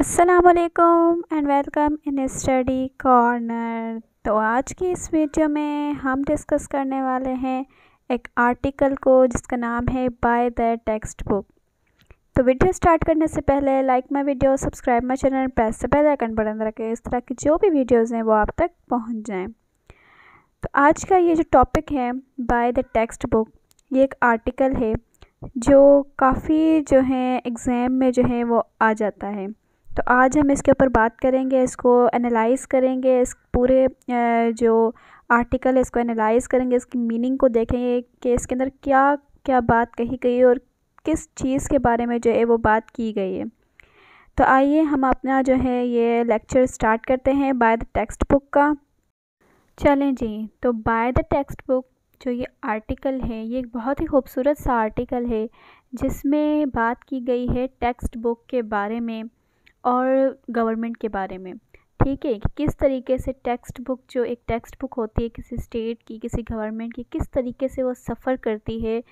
असलकम and welcome in study corner तो आज की इस वीडियो में हम डिस्कस करने वाले हैं एक आर्टिकल को जिसका नाम है बाय द टेक्स्ट बुक तो वीडियो स्टार्ट करने से पहले like my video subscribe my channel press से पहले आइकन बटन रखें इस तरह की जो भी वीडियोस हैं वो आप तक पहुंच जाएं तो आज का ये जो टॉपिक है बाय द टेक्स्ट बुक ये एक आर्टिकल है जो काफ़ी जो है एग्ज़ाम में जो है वो आ जाता है तो आज हम इसके ऊपर बात करेंगे इसको एनालाइज़ करेंगे इस पूरे जो आर्टिकल है इसको एनालाइज़ करेंगे इसकी मीनिंग को देखेंगे कि इसके अंदर क्या क्या बात कही गई है और किस चीज़ के बारे में जो है वो बात की गई है तो आइए हम अपना जो है ये लेक्चर स्टार्ट करते हैं बाय द टेक्स्ट बुक का चलें जी तो बाय द टेक्स्ट बुक जो ये आर्टिकल है ये एक बहुत ही खूबसूरत सा आर्टिकल है जिसमें बात की गई है टेक्स्ट बुक के बारे में और गवर्नमेंट के बारे में ठीक है कि किस तरीके से टेक्स्ट बुक जो एक टेक्स्ट बुक होती है किसी स्टेट की किसी गवर्नमेंट की किस तरीके से वो सफ़र करती है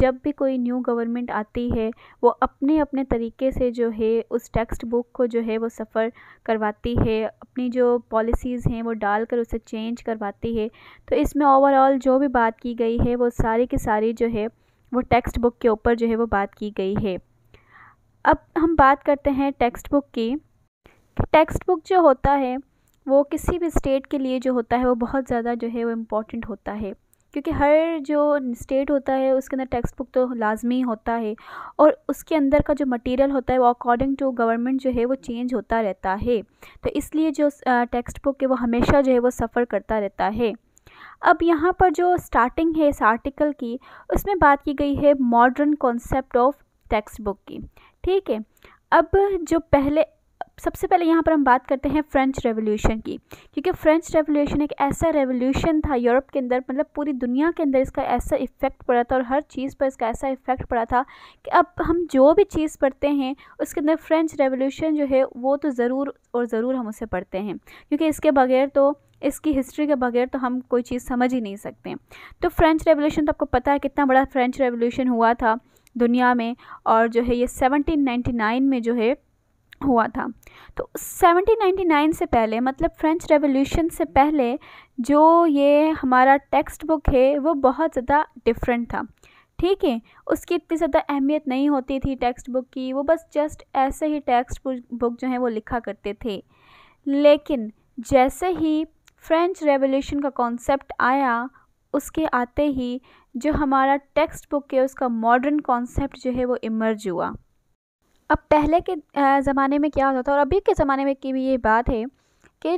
जब भी कोई न्यू गवर्नमेंट आती है वो अपने अपने तरीके से जो है उस टेक्स्ट बुक को जो है वो सफ़र करवाती है अपनी जो पॉलिसीज़ हैं वो डाल कर उसे चेंज करवाती है तो इसमें ओवरऑल जो भी बात की गई है वो सारी की सारी जो है वो टेक्स्ट बुक के ऊपर जो है वो बात की गई है अब हम बात करते हैं टेक्स्ट बुक की टेक्स्ट बुक जो होता है वो किसी भी स्टेट के लिए जो होता है वो बहुत ज़्यादा जो है वो इम्पॉर्टेंट होता है क्योंकि हर जो स्टेट होता है उसके अंदर टेक्स्ट बुक तो लाजमी होता है और उसके अंदर का जो मटेरियल होता है वो अकॉर्डिंग टू गवर्नमेंट जो है वो चेंज होता रहता है तो इसलिए जो टेक्स्ट बुक है वो हमेशा जो है वो सफ़र करता रहता है अब यहाँ पर जो स्टार्टिंग है इस आर्टिकल की उसमें बात की गई है modern concept of textbook की ठीक है अब जो पहले सबसे पहले यहाँ पर हम बात करते हैं फ्रेंच रेवोल्यूशन की क्योंकि फ्रेंच रेवोल्यूशन एक ऐसा रेवोल्यूशन था यूरोप के अंदर मतलब पूरी दुनिया के अंदर इसका ऐसा इफ़ेक्ट पड़ा था और हर चीज़ पर इसका ऐसा इफ़ेक्ट पड़ा था कि अब हम जो भी चीज़ पढ़ते हैं उसके अंदर फ्रेंच रेवोल्यूशन जो है वो तो ज़रूर और ज़रूर हम उसे पढ़ते हैं क्योंकि इसके बगैर तो इसकी हिस्ट्री के बगैर तो हम कोई चीज़ समझ ही नहीं सकते तो फ्रेंच रेवोल्यूशन तो आपको पता है कितना बड़ा फ्रेंच रेवोल्यूशन हुआ था दुनिया में और जो है ये सेवनटीन में जो है हुआ था तो 1799 से पहले मतलब फ्रेंच रेवोल्यूशन से पहले जो ये हमारा टेक्स्ट बुक है वो बहुत ज़्यादा डिफरेंट था ठीक है उसकी इतनी ज़्यादा अहमियत नहीं होती थी टेक्स्ट बुक की वो बस जस्ट ऐसे ही टेक्स्ट बुक जो है वो लिखा करते थे लेकिन जैसे ही फ्रेंच रेवोल्यूशन का कॉन्सेप्ट आया उसके आते ही जो हमारा टेक्स्ट बुक है उसका मॉडर्न कॉन्सेप्ट जो है वो इमर्ज हुआ अब पहले के ज़माने में क्या होता था और अभी के ज़माने में की भी ये बात है कि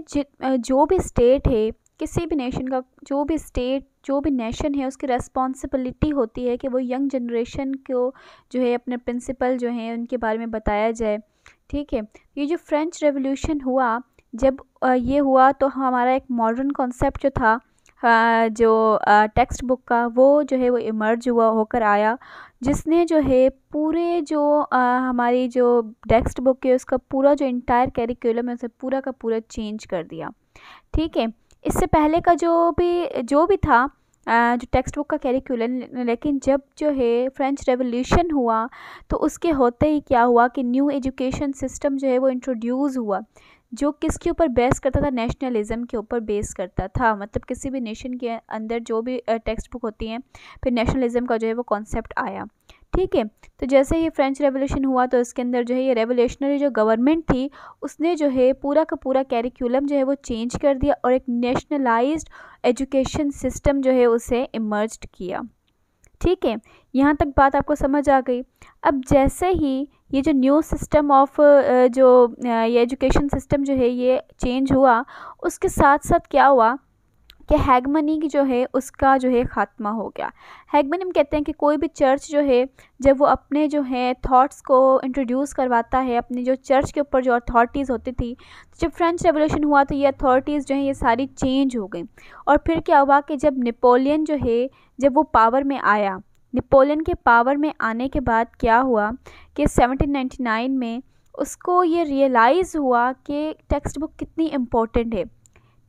जो भी स्टेट है किसी भी नेशन का जो भी स्टेट जो भी नेशन है उसकी रेस्पॉन्सिबिलिटी होती है कि वो यंग जनरेशन को जो है अपने प्रिंसिपल जो हैं उनके बारे में बताया जाए ठीक है ये जो फ्रेंच रेवोल्यूशन हुआ जब ये हुआ तो हमारा एक मॉडर्न कॉन्सेप्ट जो था जो टेक्स्ट बुक का वो जो है वो इमर्ज हुआ होकर आया जिसने जो है पूरे जो हमारी जो टेक्स्ट बुक है उसका पूरा जो इंटायर कैरिकुलम है उसे पूरा का पूरा चेंज कर दिया ठीक है इससे पहले का जो भी जो भी था जो टेक्स्ट बुक का कैरिकुलम लेकिन जब जो है फ्रेंच रेवोल्यूशन हुआ तो उसके होते ही क्या हुआ कि न्यू एजुकेशन सिस्टम जो है वो इंट्रोड्यूस हुआ जो किसके ऊपर बेस करता था नेशनलिज्म के ऊपर बेस करता था मतलब किसी भी नेशन के अंदर जो भी टेक्स्ट बुक होती हैं फिर नेशनलिज्म का जो है वो कॉन्सेप्ट आया ठीक है तो जैसे ही फ्रेंच रेवोल्यूशन हुआ तो इसके अंदर जो है ये रेवोल्यूशनरी जो गवर्नमेंट थी उसने जो है पूरा का पूरा कैरिकुलम जो है वो चेंज कर दिया और एक नेशनलाइज्ड एजुकेशन सिस्टम जो है उसे इमर्ज किया ठीक है यहाँ तक बात आपको समझ आ गई अब जैसे ही ये जो न्यू सिस्टम ऑफ जो ये एजुकेशन सिस्टम जो है ये चेंज हुआ उसके साथ साथ क्या हुआ कि हैगमनी की जो है उसका जो है ख़ात्मा हो गया हैगमनी हम कहते हैं कि कोई भी चर्च जो है जब वो अपने जो है थॉट्स को इंट्रोड्यूस करवाता है अपने जो चर्च के ऊपर जो अथॉरिटीज़ होती थी तो जब फ्रेंच रेवोल्यूशन हुआ तो ये अथॉरिटीज़ जो हैं ये सारी चेंज हो गई और फिर क्या हुआ कि जब नेपोलियन जो है जब वो पावर में आया नेपोलियन के पावर में आने के बाद क्या हुआ कि सेवनटीन में उसको ये रियलाइज़ हुआ कि टेक्स्ट बुक कितनी इम्पोर्टेंट है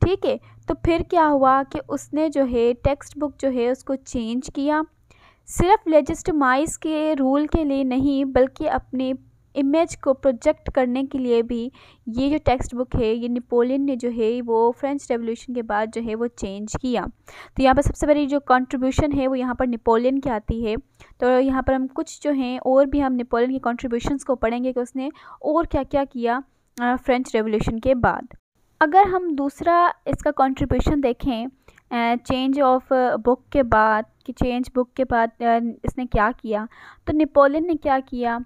ठीक है तो फिर क्या हुआ कि उसने जो है टेक्स्ट बुक जो है उसको चेंज किया सिर्फ लेजिस्टमाइज के रूल के लिए नहीं बल्कि अपने इमेज को प्रोजेक्ट करने के लिए भी ये जो टेक्स्ट बुक है ये नेपोलियन ने जो है वो फ्रेंच रेवोल्यूशन के बाद जो है वो चेंज किया तो यहाँ पर सबसे बड़ी जो कंट्रीब्यूशन है वो यहाँ पर नेपोलियन की आती है तो यहाँ पर हम कुछ जो हैं और भी हम नेपोलियन के कंट्रीब्यूशंस को पढ़ेंगे कि उसने और क्या क्या किया फ्रेंच रेवोल्यूशन के बाद अगर हम दूसरा इसका कंट्रीब्यूशन देखें चेंज ऑफ बुक के बाद कि चेंज बुक के बाद इसने क्या किया तो नेपोलियन ने क्या किया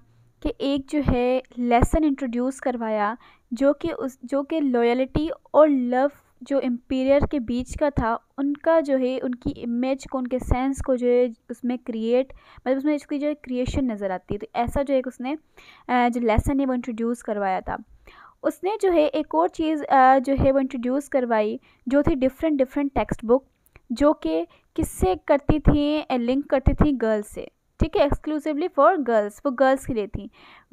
कि एक जो है लेसन इंट्रोड्यूस करवाया जो कि उस जो कि लॉयलिटी और लव जो एम्पीरियर के बीच का था उनका जो है उनकी इमेज को उनके सेंस को जो है उसमें क्रिएट मतलब उसमें इसकी जो है क्रिएशन नज़र आती है तो ऐसा जो है उसने जो लेसन है वो इंट्रोड्यूस करवाया था उसने जो है एक और चीज़ जो है वो इंट्रोड्यूस करवाई जो थी डिफरेंट डिफरेंट टेक्स्ट बुक जो कि किससे करती थी लिंक करती थी गर्ल्स से ठीक है एक्सक्लूसिवली फॉर गर्ल्स वो गर्ल्स के लिए थी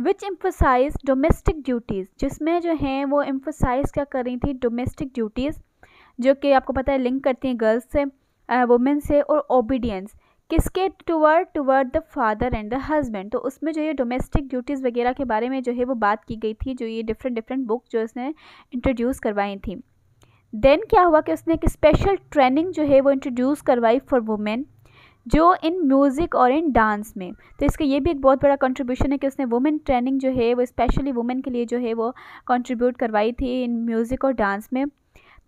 विच एम्फोसाइज डोमेस्टिक ड्यूटीज़ जिसमें जो हैं वो एम्फोसाइज क्या कर रही थी डोमेस्टिक ड्यूटीज़ जो कि आपको पता है लिंक करती हैं गर्ल्स से वुमेन से और ओबीडियंस किसके toward toward the father and the husband तो उसमें जो ये डोमेस्टिक ड्यूटीज़ वगैरह के बारे में जो है वो बात की गई थी जो ये डिफरेंट डिफरेंट बुक जो इसने इंट्रोड्यूस करवाई थी देन क्या हुआ कि उसने एक स्पेशल ट्रेनिंग जो है वो इंट्रोड्यूस करवाई फॉर वुमेन जो इन म्यूज़िक और इन डांस में तो इसका ये भी एक बहुत बड़ा कंट्रीब्यूशन है कि उसने वुमेन ट्रेनिंग जो है वो स्पेशली वुमेन के लिए जो है वो कंट्रीब्यूट करवाई थी इन म्यूज़िक और डांस में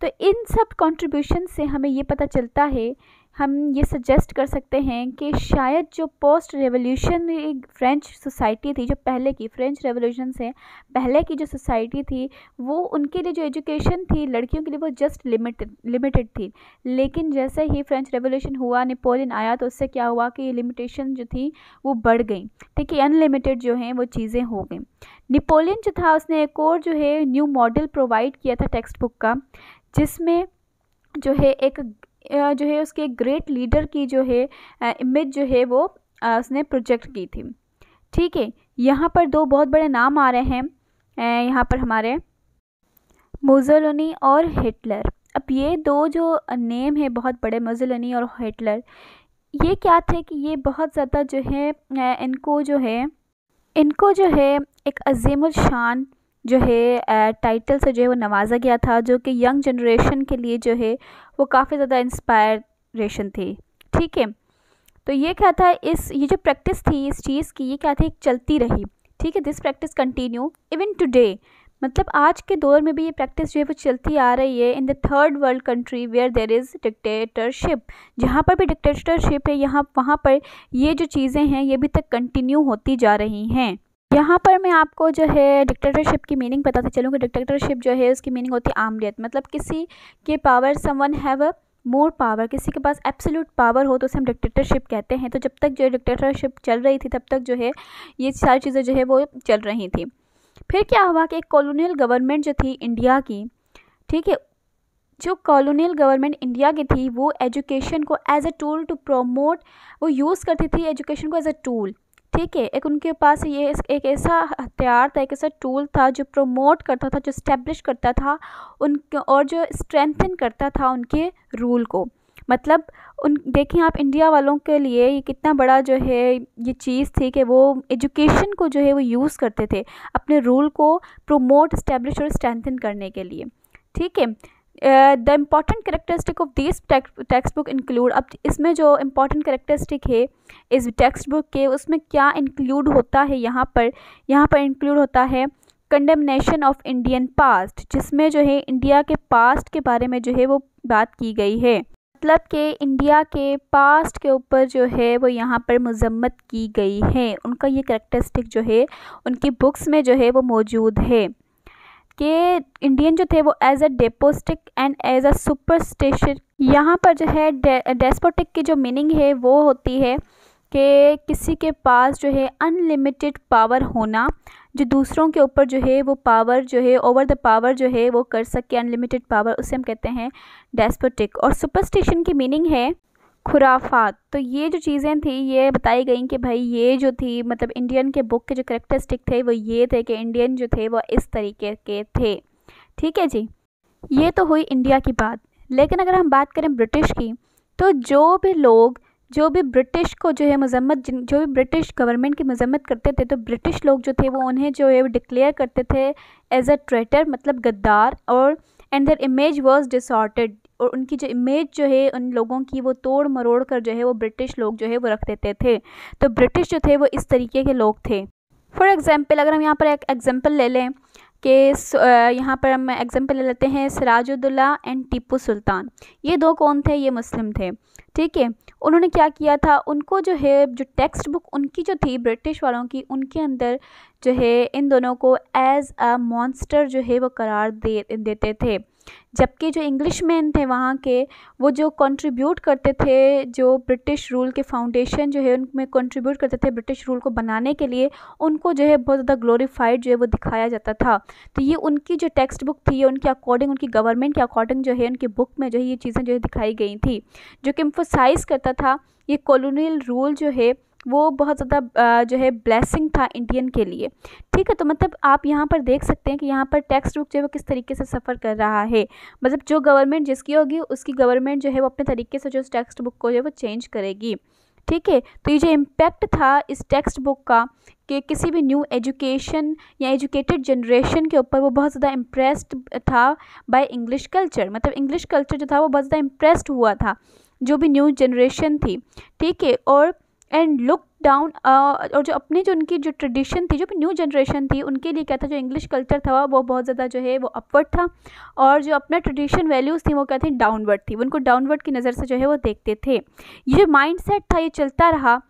तो इन सब कंट्रीब्यूशन से हमें ये पता चलता है हम ये सजेस्ट कर सकते हैं कि शायद जो पोस्ट रेवोल्यूशन फ्रेंच सोसाइटी थी जो पहले की फ्रेंच रेवोल्यूशन से पहले की जो सोसाइटी थी वो उनके लिए जो एजुकेशन थी लड़कियों के लिए वो जस्ट लिमिटेड लिमिटेड थी लेकिन जैसे ही फ्रेंच रेवोल्यूशन हुआ नेपोलियन आया तो उससे क्या हुआ कि ये लिमिटेशन जो थी वो बढ़ गई ठीक है अनलिमिटेड जो हैं वो चीज़ें हो गई निपोलियन जो था उसने एक और जो है न्यू मॉडल प्रोवाइड किया था टेक्स्ट बुक का जिसमें जो है एक जो है उसके ग्रेट लीडर की जो है इमेज जो है वो उसने प्रोजेक्ट की थी ठीक है यहाँ पर दो बहुत बड़े नाम आ रहे हैं यहाँ पर हमारे मोजोलोनी और हिटलर अब ये दो जो नेम है बहुत बड़े मोजोलोनी और हिटलर ये क्या थे कि ये बहुत ज़्यादा जो है इनको जो है इनको जो है एक अजीम शान जो है टाइटल से जो है वो नवाजा गया था जो कि यंग जनरेशन के लिए जो है वो काफ़ी ज़्यादा इंस्पायरेशन थी ठीक है तो ये क्या था इस ये जो प्रैक्टिस थी इस चीज़ की ये क्या थी चलती रही ठीक है this practice continue even today मतलब आज के दौर में भी ये प्रैक्टिस जो है वो चलती आ रही है in the third world country where there is dictatorship जहाँ पर भी डिक्टेटरशिप है यहाँ वहाँ पर ये जो चीज़ें हैं ये अभी तक कंटिन्यू होती जा रही हैं यहाँ पर मैं आपको जो है डिक्टेटरशिप की मीनिंग बताते चलूँ कि डिक्टेटरशिप जो है उसकी मीनिंग होती है आमरीत मतलब किसी के power someone have a more power किसी के पास एब्सोल्यूट पावर हो तो उसे हम डिक्टेटरशिप कहते हैं तो जब तक जो है डिक्टेटरशिप चल रही थी तब तक जो है ये सारी चीज़ें जो है वो चल रही थी फिर क्या हुआ कि एक कॉलोनियल गवर्नमेंट जो थी इंडिया की ठीक है जो कॉलोनियल गवर्नमेंट इंडिया की थी वो एजुकेशन को as a tool to promote वो यूज़ करती थी एजुकेशन को एज अ टूल ठीक है एक उनके पास ये एक ऐसा हथियार था एक ऐसा टूल था जो प्रमोट करता था जो इस्टेब्लिश करता था उन और जो स्ट्रेंथन करता था उनके रूल को मतलब उन देखें आप इंडिया वालों के लिए ये कितना बड़ा जो है ये चीज़ थी कि वो एजुकेशन को जो है वो यूज़ करते थे अपने रूल को प्रोमोट इस्टेब्लिश और स्ट्रेंथन करने के लिए ठीक है the important characteristic of this textbook include अब इसमें जो इम्पॉर्टेंट करेक्टरिस्टिक है इस टेक्स्ट बुक के उसमें क्या इंक्लूड होता है यहाँ पर यहाँ पर इंक्लूड होता है कंडेमनेशन ऑफ इंडियन पास्ट जिसमें जो है इंडिया के पास्ट के बारे में जो है वो बात की गई है मतलब कि इंडिया के पास्ट के ऊपर जो है वो यहाँ पर मजम्मत की गई है उनका ये करेक्टरिस्टिक जो है उनकी बुक्स में जो है वो मौजूद है के इंडियन जो थे वो as a despotic and as a station यहाँ पर जो है डेस्पोटिक की जो मीनिंग है वो होती है कि किसी के पास जो है अनलिमिटेड पावर होना जो दूसरों के ऊपर जो है वो पावर जो है ओवर द पावर जो है वो कर सके अनलिमिटेड पावर उसे हम कहते हैं डेस्पोटिक और सुपरस्टिशन की मीनिंग है खुराफात तो ये जो चीज़ें थी ये बताई गई कि भाई ये जो थी मतलब इंडियन के बुक के जो करेक्टरिस्टिक थे वो ये थे कि इंडियन जो थे वो इस तरीके के थे ठीक है जी ये तो हुई इंडिया की बात लेकिन अगर हम बात करें ब्रिटिश की तो जो भी लोग जो भी ब्रिटिश को जो है मजम्मत जो भी ब्रिटिश गवर्नमेंट की मजम्मत करते थे तो ब्रिटिश लोग जो थे वो उन्हें जो है डिक्लेयर करते थे एज अ ट्रेटर मतलब गद्दार और and their image was distorted और उनकी जो इमेज जो है उन लोगों की वो तोड़ मरोड़ कर जो है वो ब्रिटिश लोग जो है वो रख देते थे तो ब्रिटिश जो थे वो इस तरीके के लोग थे फॉर एग्ज़ाम्पल अगर हम यहाँ पर एक एग्ज़ाम्पल ले लें कि यहाँ पर हम एग्ज़ाम्पल ले लेते हैं सराजुद्दुल्ला एंड टीपू सुल्तान ये दो कौन थे ये मुस्लिम थे ठीक है उन्होंने क्या किया था उनको जो है जो टेक्स्ट बुक उनकी जो थी ब्रिटिश वालों की उनके अंदर जो है इन दोनों को एज़ अ मॉन्स्टर जो है वो करार दे देते थे जबकि जो इंग्लिश मैन थे वहाँ के वो जो कंट्रीब्यूट करते थे जो ब्रिटिश रूल के फाउंडेशन जो है उनमें कंट्रीब्यूट करते थे ब्रिटिश रूल को बनाने के लिए उनको जो है बहुत ज़्यादा ग्लोरीफाइड जो है वो दिखाया जाता था तो ये उनकी जो टेक्स्ट बुक थी उनके अकॉर्डिंग उनकी गवर्नमेंट के अकॉर्डिंग जो है उनकी बुक में जो है ये चीज़ें जो है दिखाई गई थी जो कि इम्फोसाइज करता था ये कॉलोनियल रूल जो है वो बहुत ज़्यादा जो है ब्लेसिंग था इंडियन के लिए ठीक है तो मतलब आप यहाँ पर देख सकते हैं कि यहाँ पर टैक्स बुक जो है वो किस तरीके से सफ़र कर रहा है मतलब जो गवर्नमेंट जिसकी होगी उसकी गवर्नमेंट जो है वो अपने तरीके से जो उस टेक्स्ट बुक को जो है वो चेंज करेगी ठीक है तो ये जो इम्पैक्ट था इस टेक्स्ट बुक का कि किसी भी न्यू एजुकेशन या एजुकेटेड जनरेशन के ऊपर वो बहुत ज़्यादा इम्प्रेस्ड था बाय इंग्लिश कल्चर मतलब इंग्लिश कल्चर जो था वो बहुत ज़्यादा इम्प्रेस्ड हुआ था जो भी न्यू जनरेशन थी ठीक है और एंड लुक डाउन और जो अपने जो उनकी जो ट्रेडिशन थी जो न्यू जनरेशन थी उनके लिए क्या था जो इंग्लिश कल्चर था वो बहुत ज़्यादा जो है वो अपवर्ड था और जो अपना ट्रेडिशन वैल्यूज़ थी वो क्या थी डाउनवर्ड थी उनको डाउनवर्ड की नज़र से जो है वो देखते थे ये जो माइंड सेट था ये चलता रहा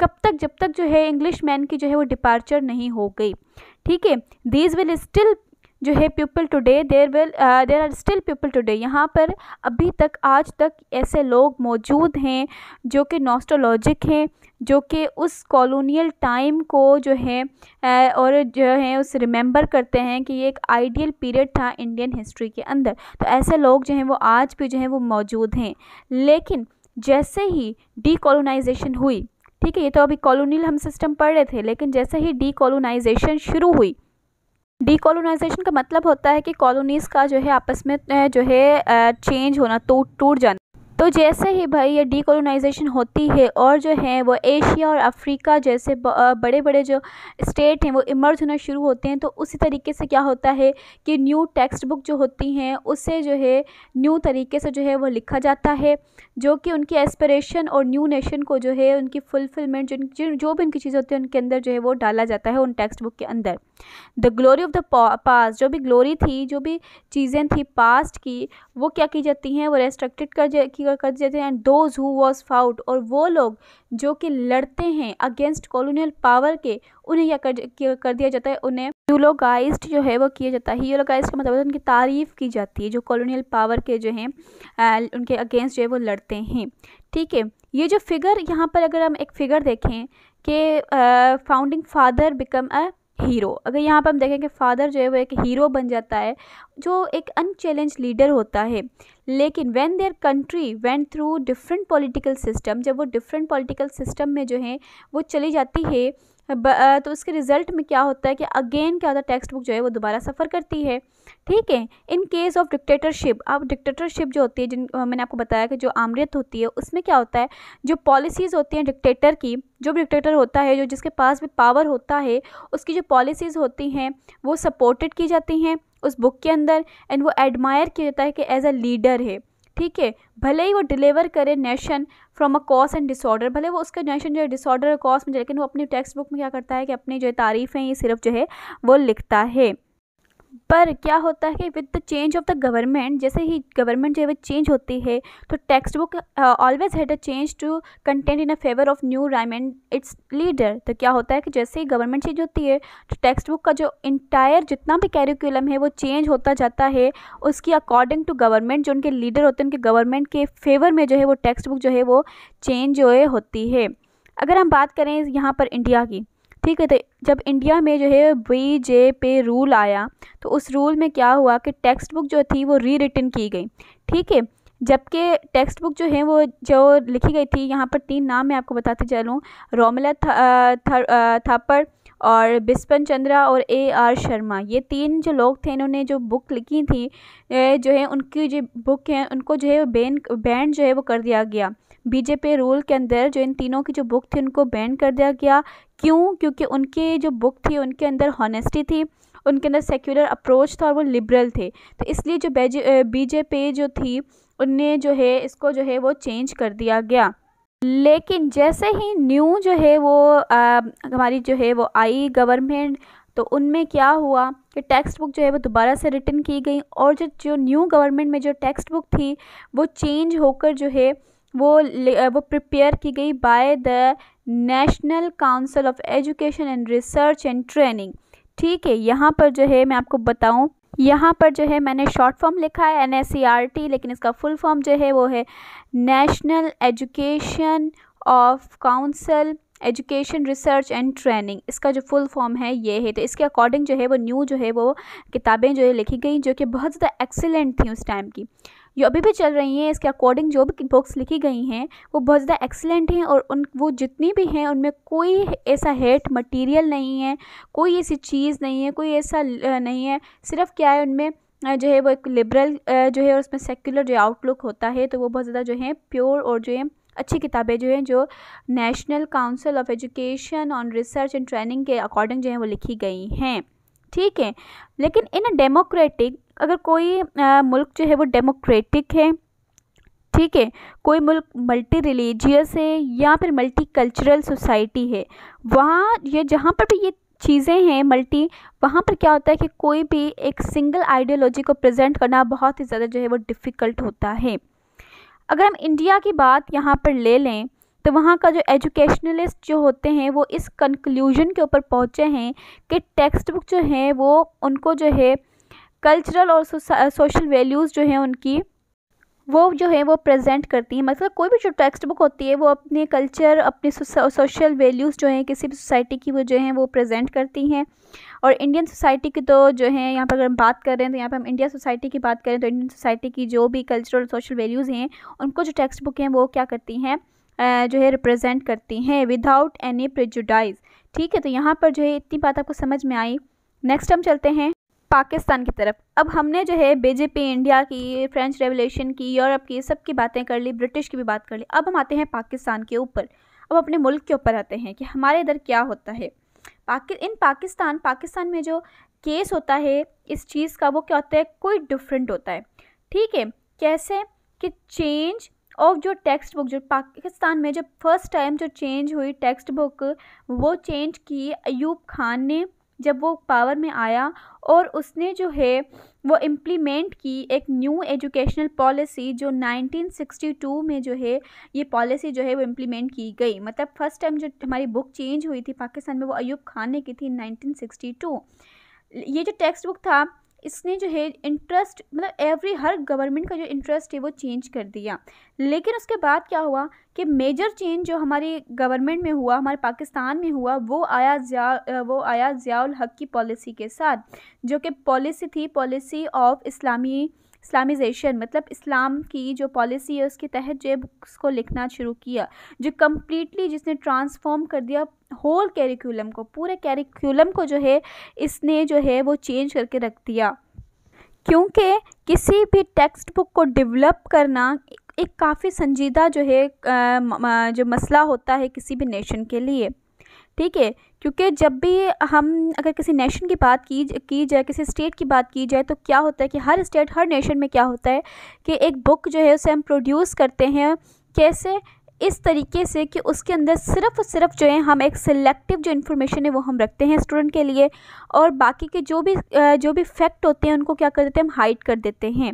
कब तक जब तक जो है इंग्लिश मैन की जो है वो डिपार्चर नहीं हो गई ठीक है दीज विल स्टिल जो है people today there will there are still people today यहाँ पर अभी तक आज तक ऐसे लोग मौजूद हैं जो कि नॉस्टोलॉजिक हैं जो कि उस कॉलोनियल टाइम को जो है uh, और जो है उस रिमेंबर करते हैं कि ये एक आइडियल पीरियड था इंडियन हिस्ट्री के अंदर तो ऐसे लोग जो हैं वो आज भी जो हैं वो मौजूद हैं लेकिन जैसे ही डीकोलोनाइजेशन हुई ठीक है ये तो अभी कॉलोनियल हम सिस्टम पढ़ रहे थे लेकिन जैसे ही डीकोलोनाइजेशन शुरू हुई डीकोलोनाइजेशन का मतलब होता है कि कॉलोनीज़ का जो है आपस में जो है चेंज होना टूट तो, टूट जाना तो जैसे ही भाई ये डीकोलोनाइजेशन होती है और जो है वो एशिया और अफ्रीका जैसे बड़े बड़े जो स्टेट हैं वो इमर्ज होना शुरू होते हैं तो उसी तरीके से क्या होता है कि न्यू टेक्स्ट बुक जो होती हैं उससे जो है न्यू तरीके से जो है वो लिखा जाता है जो कि उनकी एस्परेशन और न्यू नेशन को जो है उनकी फुलफिलमेंट जो जो भी उनकी चीज़ें होती हैं उनके अंदर जो है वो डाला जाता है उन टेक्स्ट बुक के अंदर the glory of the past जो भी ग्लोरी थी जो भी चीज़ें थी पास्ट की वो क्या की जाती हैं वो रेस्ट्रिक्टेड कर कर दी जाती हैं and those who was fought और वो लोग जो कि लड़ते हैं अगेंस्ट कॉलोनियल पावर के उन्हें क्या कर, कर दिया जाता है उन्हें यूलोगाइज्ड जो है वो किया जाता है यूलोगाइज्ड का मतलब उनकी तारीफ़ की जाती है जो कॉलोनियल पावर के जो हैं उनके अगेंस्ट जो है वो लड़ते हैं ठीक है ये जो फिगर यहाँ पर अगर हम एक फिगर देखें कि founding father become a hero अगर यहाँ पर हम देखें कि फादर जो है वो एक हीरो बन जाता है जो एक अनचैलेंज लीडर होता है लेकिन when their country went through different political system जब वो डिफरेंट पॉलिटिकल सिस्टम में जो है वो चली जाती है तो उसके रिज़ल्ट में क्या होता है कि अगेन क्या होता है टेक्स्ट बुक जो है वो दोबारा सफ़र करती है ठीक है इन केस ऑफ डिक्टेटरशिप अब डिक्टेटरशिप जो होती है जिन मैंने आपको बताया कि जो आमरीत होती है उसमें क्या होता है जो पॉलिसीज़ होती हैं डिक्टेटर की जो भी डिक्टेटर होता है जो जिसके पास भी पावर होता है उसकी जो पॉलिसीज़ होती हैं वो सपोर्टेड की जाती हैं उस बुक के अंदर एंड वो एडमायर किया जाता है कि एज अ लीडर है ठीक है भले ही वो डिलीवर करे nation from a cause and disorder भले वो उसका नेशन जो है डिसऑर्डर कॉज में लेकिन वो अपनी टेक्स्ट बुक में क्या करता है कि अपनी जो तारीफ़ें ये सिर्फ जो है वो लिखता है पर क्या होता है कि with the change of the government जैसे ही गवर्नमेंट जो है वो चेंज होती है तो textbook always had a change to content in a favour of new regime and its leader तो क्या होता है कि जैसे ही गवर्नमेंट चेंज होती है तो टेक्स्ट बुक का जो इंटायर जितना भी कैरिकुलम है वो चेंज होता जाता है उसकी अकॉर्डिंग टू गवर्नमेंट जो उनके लीडर होते हैं उनके गवर्नमेंट के फेवर में जो है वो टेक्स्ट बुक जो है वो चेंज जो है होती है अगर हम बात करें यहाँ पर इंडिया की ठीक है तो जब इंडिया में जो है वी जे पे रूल आया तो उस रूल में क्या हुआ कि टेक्स्ट बुक जो थी वो री रिटन की गई ठीक है जबकि टेक्स्ट बुक जो है वो जो लिखी गई थी यहाँ पर तीन नाम मैं आपको बताते चलूँ रोमिला था, था, थापड़ और बिस्पन चंद्रा और ए आर शर्मा ये तीन जो लोग थे इन्होंने जो बुक लिखी थी जो है उनकी जो बुक है उनको जो है बैन बैन जो है वो कर दिया गया बीजेपी रूल के अंदर जो इन तीनों की जो बुक थी उनको बैन कर दिया गया क्यों क्योंकि उनकी जो बुक थी उनके अंदर हॉनेस्टी थी उनके अंदर सेक्युलर अप्रोच था और वो लिबरल थे तो इसलिए जो बीजेपी जो थी उनने जो है इसको जो है वो चेंज कर दिया गया लेकिन जैसे ही न्यू जो है वो आ, हमारी जो है वो आई गवर्नमेंट तो उनमें क्या हुआ कि टेक्स्ट बुक जो है वो दोबारा से रिटर्न की गई और जो जो न्यू गवर्नमेंट में जो टेक्स्ट बुक थी वो चेंज होकर जो है वो वो प्रिपेयर की गई by the national council of education and research and training ठीक है यहाँ पर जो है मैं आपको बताऊँ यहाँ पर जो है मैंने शॉर्ट फॉर्म लिखा है N S C R T लेकिन इसका फुल फॉर्म जो है वो है national education of council education research and training इसका जो फुल फॉर्म है ये है तो इसके अकॉर्डिंग जो है वो न्यू जो है वो किताबें जो है लिखी गई जो कि बहुत ज़्यादा एक्सेलेंट थी उस टाइम की जो अभी भी चल रही हैं इसके अकॉर्डिंग जो भी बुक्स लिखी गई हैं वो बहुत ज़्यादा एक्सेलेंट हैं और उन वो जितनी भी हैं उनमें कोई ऐसा हेट मटेरियल नहीं है कोई ऐसी चीज़ नहीं है कोई ऐसा नहीं है सिर्फ क्या है उनमें जो है वो एक लिबरल जो है और उसमें सेक्युलर जो आउटलुक होता है तो वो बहुत ज़्यादा जो है प्योर और जो है अच्छी किताबें जो हैं जो national council of education on research and training के अकॉर्डिंग जो है वो लिखी गई हैं ठीक है लेकिन इन अ डेमोक्रेटिक अगर कोई आ, मुल्क जो है वो डेमोक्रेटिक है ठीक है कोई मुल्क मल्टी रिलीजियस है या फिर मल्टी कल्चरल सोसाइटी है वहाँ ये जहाँ पर भी ये चीज़ें हैं मल्टी वहाँ पर क्या होता है कि कोई भी एक सिंगल आइडियोलॉजी को प्रेजेंट करना बहुत ही ज़्यादा जो है वो डिफ़िकल्ट होता है अगर हम इंडिया की बात यहाँ पर ले लें तो वहाँ का जो एजुकेशनलिस्ट जो होते हैं वो इस कंक्लूजन के ऊपर पहुँचे हैं कि टेक्स्ट बुक जो हैं वो उनको जो है कल्चरल और सोशल वैल्यूज़ जो हैं उनकी वो जो है वो प्रेजेंट करती हैं मतलब कोई भी जो टेक्स्ट बुक होती है वो अपने कल्चर अपने सोशल वैल्यूज़ जो हैं किसी भी सोसाइटी की वो जो हैं वो प्रेजेंट करती हैं और इंडियन सोसाइटी की तो जो है यहाँ पर अगर हम बात कर रहे हैं तो यहाँ पर हम इंडिया सोसाइटी की बात करें तो इंडियन सोसाइटी की जो भी कल्चरल सोशल वैल्यूज़ हैं उनको जो टेक्स्ट बुक हैं वो क्या करती हैं जो है रिप्रेजेंट करती हैं विदाउट एनी प्रजुडाइज ठीक है तो यहाँ पर जो है इतनी बात आपको समझ में आई नेक्स्ट हम चलते हैं पाकिस्तान की तरफ अब हमने जो है बीजेपी इंडिया की फ्रेंच रेवोल्यूशन की यूरोप की सब की बातें कर ली ब्रिटिश की भी बात कर ली अब हम आते हैं पाकिस्तान के ऊपर अब अपने मुल्क के ऊपर आते हैं कि हमारे इधर क्या होता है पाकि इन पाकिस्तान पाकिस्तान में जो केस होता है इस चीज़ का वो क्या होता है कोई डिफरेंट होता है ठीक है कैसे कि चेंज ऑफ जो टेक्स्ट बुक जो पाकिस्तान में जो फर्स्ट टाइम जो चेंज हुई टेक्स्ट बुक वो चेंज की अयूब खान ने जब वो पावर में आया और उसने जो है वो इम्प्लीमेंट की एक न्यू एजुकेशनल पॉलिसी जो 1962 में जो है ये पॉलिसी जो है वो इम्प्लीमेंट की गई मतलब फ़र्स्ट टाइम जो हमारी बुक चेंज हुई थी पाकिस्तान में वो अयूब खान ने की थी 1962 ये जो टेक्स्ट बुक था इसने जो है इंटरेस्ट मतलब एवरी हर गवर्नमेंट का जो इंटरेस्ट है वो चेंज कर दिया लेकिन उसके बाद क्या हुआ कि मेजर चेंज जो हमारी गवर्नमेंट में हुआ हमारे पाकिस्तान में हुआ वो आया जिया वो आया जियाउल हक की पॉलिसी के साथ जो कि पॉलिसी थी पॉलिसी ऑफ इस्लामी इस्लामिज़ेशन मतलब इस्लाम की जो पॉलिसी है उसके तहत जो बुक्स को लिखना शुरू किया जो कम्प्लीटली जिसने ट्रांसफॉर्म कर दिया होल कैरिकुलम को पूरे कैरिकुलम को जो है इसने जो है वो चेंज करके रख दिया क्योंकि किसी भी टेक्स्ट बुक को डेवलप करना एक काफ़ी संजीदा जो है जो मसला होता है किसी भी नेशन के लिए ठीक है क्योंकि जब भी हम अगर किसी नेशन की बात की की जाए किसी स्टेट की बात की जाए तो क्या होता है कि हर स्टेट हर नेशन में क्या होता है कि एक बुक जो है उसे हम प्रोड्यूस करते हैं कैसे इस तरीके से कि उसके अंदर सिर्फ और सिर्फ जो है हम एक सिलेक्टिव जो इन्फॉर्मेशन है वो हम रखते हैं स्टूडेंट के लिए और बाकी के जो भी जो भी फैक्ट होते हैं उनको क्या कर देते हैं हम हाइड कर देते हैं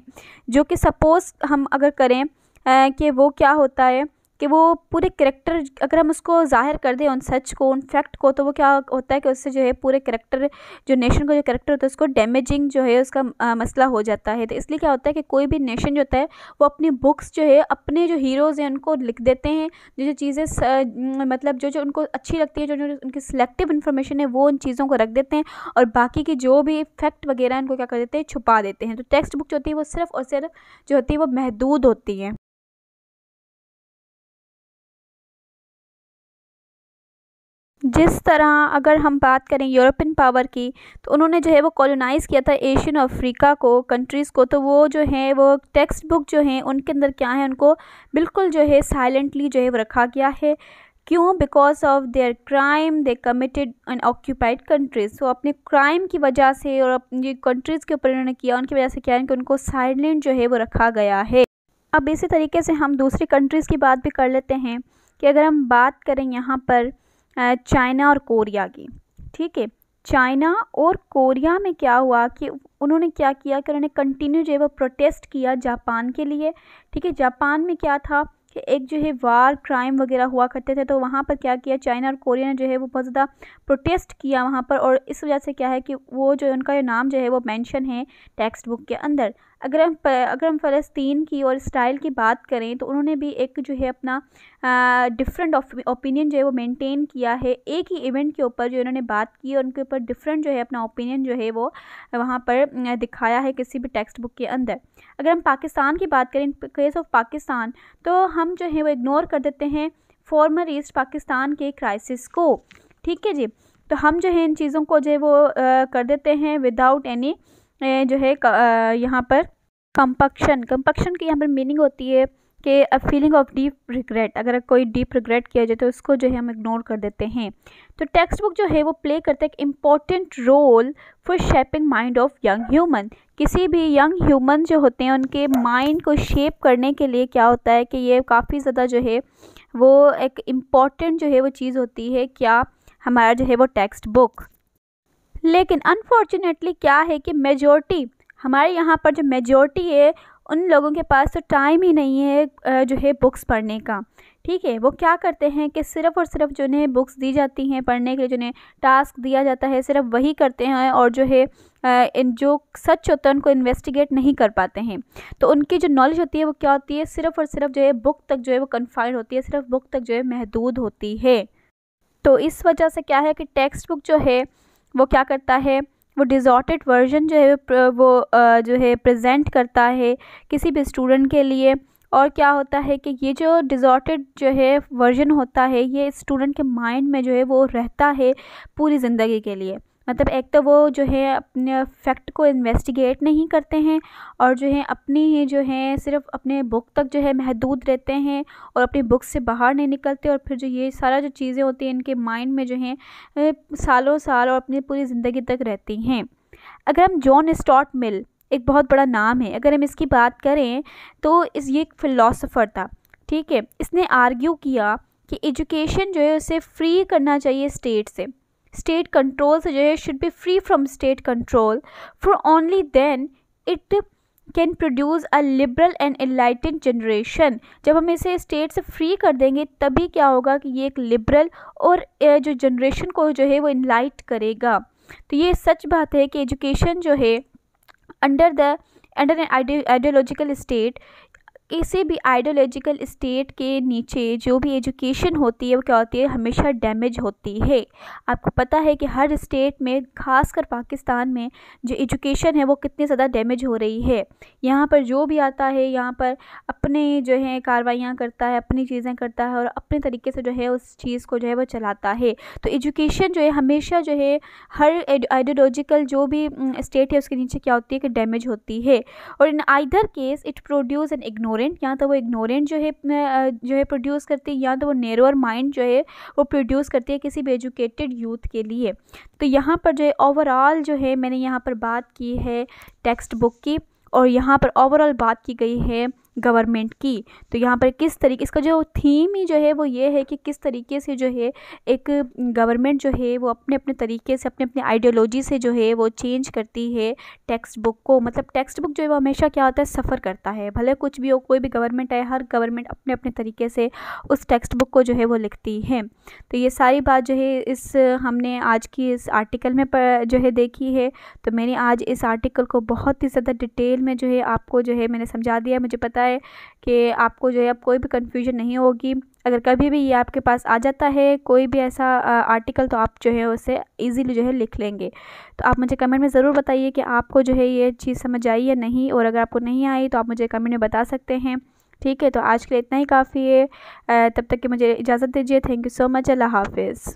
जो कि सपोज़ हम अगर करें कि वो क्या होता है कि वो पूरे करेक्टर अगर हम उसको ज़ाहिर कर दें उन सच को उन फैक्ट को तो वो क्या होता है कि उससे जो है पूरे करेक्टर जो नेशन का जो करेक्टर होता है उसको डैमेजिंग जो है उसका आ, मसला हो जाता है तो इसलिए क्या होता है कि कोई भी नेशन जो होता है वो अपनी बुक्स जो है अपने जो हीरोज़ हैं उनको लिख देते हैं जो जो चीज़ें मतलब जो जो उनको अच्छी लगती है जो जो उनकी सिलेक्टिव इन्फॉर्मेशन है वो उन चीज़ों को रख देते हैं और बाकी की जो भी फैक्ट वगैरह इनको क्या कर देते हैं छुपा देते हैं तो टेक्स्ट बुक जो होती है वो सिर्फ और सिर्फ जो होती है वो महदूद होती है जिस तरह अगर हम बात करें यूरोपियन पावर की तो उन्होंने जो है वो कॉलोनाइज़ किया था एशियन अफ्रीका को कंट्रीज़ को तो वो जो है वो टेक्स्ट बुक जो है उनके अंदर क्या है उनको बिल्कुल जो है साइलेंटली जो है वो रखा गया है क्यों because of their crime they committed in occupied countries so अपने क्राइम की वजह से और अपनी कंट्रीज़ के ऊपर उन्होंने किया उनकी वजह से क्या है कि उनको साइलेंट जो है वो रखा गया है अब इसी तरीके से हम दूसरी कंट्रीज़ की बात भी कर लेते हैं कि अगर हम बात करें यहाँ पर चाइना और कोरिया की ठीक है चाइना और कोरिया में क्या हुआ कि उन्होंने क्या किया कि उन्होंने कंटिन्यू जो है वो प्रोटेस्ट किया जापान के लिए ठीक है जापान में क्या था कि एक जो है वार क्राइम वगैरह हुआ करते थे तो वहाँ पर क्या किया चाइना और कोरिया ने जो है वो बहुत ज़्यादा प्रोटेस्ट किया वहाँ पर और इस वजह से क्या है कि वो जो उनका नाम जो है वो मेंशन है टेक्स्ट बुक के अंदर अगर हम अगर हम फ़लस्तीन की और इसराइल की बात करें तो उन्होंने भी एक जो है अपना डिफरेंट ओपिनियन जो है वो मेंटेन किया है एक ही इवेंट के ऊपर जो इन्होंने बात की और उनके ऊपर डिफरेंट जो है अपना ओपिनियन जो है वो वहाँ पर दिखाया है किसी भी टेक्स्ट बुक के अंदर अगर हम पाकिस्तान की बात करें केस ऑफ पाकिस्तान तो हम जो है वो इग्नोर कर देते हैं फॉर्मर ईस्ट पाकिस्तान के क्राइसिस को ठीक है जी तो हम जो है इन चीज़ों को जो है वो आ, कर देते हैं विदाउट एनी जो है यहाँ पर कंपक्शन कंपक्शन की यहाँ पर मीनिंग होती है कि a feeling of deep regret अगर कोई डीप रिग्रेट किया जाए तो उसको जो है हम इग्नोर कर देते हैं तो टेक्स्ट बुक जो है वो प्ले करता है एक important role for shaping mind of young human किसी भी यंग ह्यूमन जो होते हैं उनके माइंड को शेप करने के लिए क्या होता है कि ये काफ़ी ज़्यादा जो है वो एक इम्पॉर्टेंट जो है वो चीज़ होती है क्या हमारा जो है वो टेक्स्ट बुक लेकिन अनफॉर्चुनेटली क्या है कि मेजोरिटी हमारे यहाँ पर जो मेजोरिटी है उन लोगों के पास तो टाइम ही नहीं है जो है बुक्स पढ़ने का ठीक है वो क्या करते हैं कि सिर्फ़ और सिर्फ जो उन्हें बुक्स दी जाती हैं पढ़ने के लिए जिन्हें टास्क दिया जाता है सिर्फ वही करते हैं और जो है इन जो सच होता है उनको इन्वेस्टिगेट नहीं कर पाते हैं तो उनकी जो नॉलेज होती है वो क्या होती है सिर्फ़ और सिर्फ जो है बुक तक जो है वो कन्फाइंड होती है सिर्फ बुक तक जो है महदूद होती है तो इस वजह से क्या है कि टेक्स्ट बुक जो है वो क्या करता है वो डिज़ॉर्टेड वर्जन जो है वो जो है प्रेजेंट करता है किसी भी स्टूडेंट के लिए और क्या होता है कि ये जो डिज़ॉर्टेड जो है वर्जन होता है ये स्टूडेंट के माइंड में जो है वो रहता है पूरी ज़िंदगी के लिए मतलब एक तो वो जो है अपने फैक्ट को इन्वेस्टिगेट नहीं करते हैं और जो है अपनी ही जो है सिर्फ अपने बुक तक जो है महदूद रहते हैं और अपनी बुक से बाहर नहीं निकलते और फिर जो ये सारा जो चीज़ें होती हैं इनके माइंड में जो है सालों साल और अपनी पूरी ज़िंदगी तक रहती हैं अगर हम जॉन स्टॉट मिल एक बहुत बड़ा नाम है अगर हम इसकी बात करें तो इस ये एक फ़िलासफ़र था ठीक है इसने आर्ग्यू किया कि एजुकेशन जो है उसे फ्री करना चाहिए स्टेट से कंट्रोल से जो है should be free from state control for only then it can produce a liberal and enlightened generation जब हम इसे स्टेट से फ्री कर देंगे तभी क्या होगा कि ये एक लिबरल और जो जनरेशन को जो है वो इनलाइट करेगा तो ये सच बात है कि एजुकेशन जो है under the under an ideological state किसी भी आइडियोलॉजिकल स्टेट के नीचे जो भी एजुकेशन होती है वो क्या होती है हमेशा डैमेज होती है आपको पता है कि हर स्टेट में खासकर पाकिस्तान में जो एजुकेशन है वो कितनी ज़्यादा डैमेज हो रही है यहाँ पर जो भी आता है यहाँ पर अपने जो है कार्रवाइयाँ करता है अपनी चीज़ें करता है और अपने तरीके से जो है उस चीज़ को जो है वो चलाता है तो एजुकेशन जो है हमेशा जो है हर आइडियोलॉजिकल जो भी स्टेट है उसके नीचे क्या होती है कि डैमेज होती है और in either case it produce an ignore ignorant या तो वो इग्नोरेंट जो है जो है प्रोड्यूस करती है या तो वो नेरोअर माइंड जो है वो प्रोड्यूस करती है किसी भी एजुकेटेड यूथ के लिए तो यहाँ पर जो है ओवरऑल जो है मैंने यहाँ पर बात की है टेक्स्ट बुक की और यहाँ पर ओवरऑल बात की गई है गवर्नमेंट की तो यहाँ पर किस तरीके इसका जो थीम ही जो है वो ये है कि किस तरीके से जो है एक गवर्नमेंट जो है वो अपने अपने तरीके से अपने अपने आइडियोलॉजी से जो है वो चेंज करती है टेक्स्ट बुक को मतलब टेक्स्ट बुक जो है वो हमेशा क्या होता है सफ़र करता है भले कुछ भी हो कोई भी गवर्नमेंट आए हर गवर्नमेंट अपने अपने तरीके से उस टेक्स्ट बुक को जो है वो लिखती है तो ये सारी बात जो है इस हमने आज की इस आर्टिकल में जो है देखी है तो मैंने आज इस आर्टिकल को बहुत ही ज़्यादा डिटेल में जो है आपको जो है मैंने समझा दिया मुझे पता है है कि आपको जो है अब कोई भी कन्फ्यूजन नहीं होगी अगर कभी भी ये आपके पास आ जाता है कोई भी ऐसा आर्टिकल तो आप जो है उसे इजीली जो है लिख लेंगे तो आप मुझे कमेंट में ज़रूर बताइए कि आपको जो है ये चीज़ समझ आई या नहीं और अगर आपको नहीं आई तो आप मुझे कमेंट में बता सकते हैं ठीक है तो आज के लिए इतना ही काफ़ी है तब तक कि मुझे इजाज़त दीजिए थैंक यू सो मच अल्लाह हाफिज़